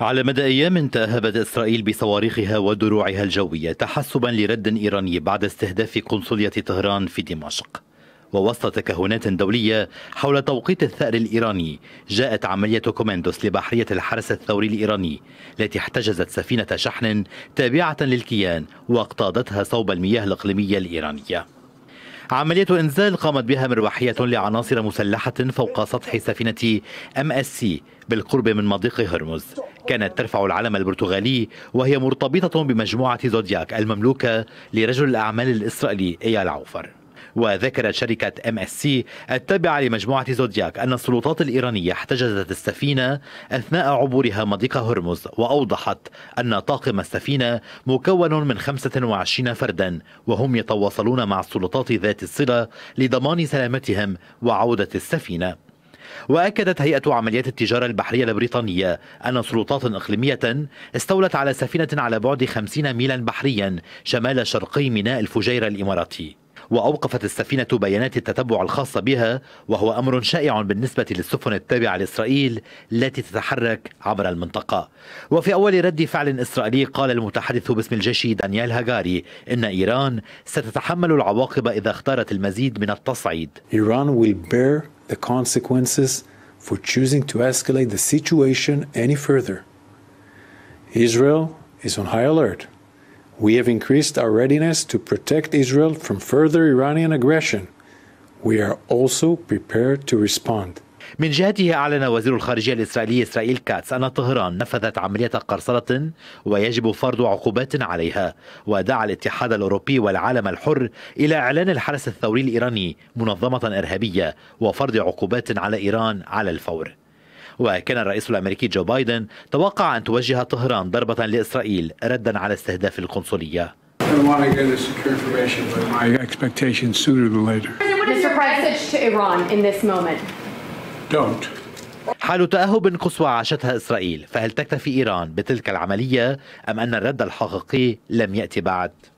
على مدى أيام تأهبت إسرائيل بصواريخها ودروعها الجوية تحسبا لرد إيراني بعد استهداف قنصلية طهران في دمشق ووسط تكهنات دولية حول توقيت الثأر الإيراني جاءت عملية كوماندوس لبحرية الحرس الثوري الإيراني التي احتجزت سفينة شحن تابعة للكيان واقتادتها صوب المياه الإقليمية الإيرانية عملية إنزال قامت بها مروحية لعناصر مسلحة فوق سطح سفينة أم أس سي بالقرب من مضيق هرمز كانت ترفع العلم البرتغالي وهي مرتبطة بمجموعة زودياك المملوكة لرجل الأعمال الإسرائيلي إيال عوفر وذكرت شركة ام اس سي التابعة لمجموعة زودياك أن السلطات الإيرانية احتجزت السفينة أثناء عبورها مضيق هرمز وأوضحت أن طاقم السفينة مكون من 25 فردا وهم يتواصلون مع السلطات ذات الصلة لضمان سلامتهم وعودة السفينة وأكدت هيئة عمليات التجارة البحرية البريطانية أن سلطات إقليمية استولت على سفينة على بعد 50 ميلا بحريا شمال شرقي ميناء الفجيرة الإماراتي وأوقفت السفينة بيانات التتبع الخاصة بها وهو أمر شائع بالنسبة للسفن التابعة لإسرائيل التي تتحرك عبر المنطقة وفي أول رد فعل إسرائيلي قال المتحدث باسم الجيش دانيال هاجاري إن إيران ستتحمل العواقب إذا اختارت المزيد من التصعيد إيران will bear the consequences for choosing to escalate the situation any further. Israel is on high alert. We have increased our readiness to protect Israel from further Iranian aggression. We are also prepared to respond. من جهته أعلن وزير الخارجية الإسرائيلي إسرائيل كاتس أن طهران نفذت عملية قرصنة ويجب فرض عقوبات عليها ودعا الاتحاد الأوروبي والعالم الحر إلى إعلان الحرس الثوري الإيراني منظمة إرهابية وفرض عقوبات على إيران على الفور وكان الرئيس الأمريكي جو بايدن توقع أن توجه طهران ضربة لإسرائيل ردا على استهداف القنصلية حال تأهب قصوى عاشتها إسرائيل فهل تكتفي إيران بتلك العملية أم أن الرد الحقيقي لم يأتي بعد؟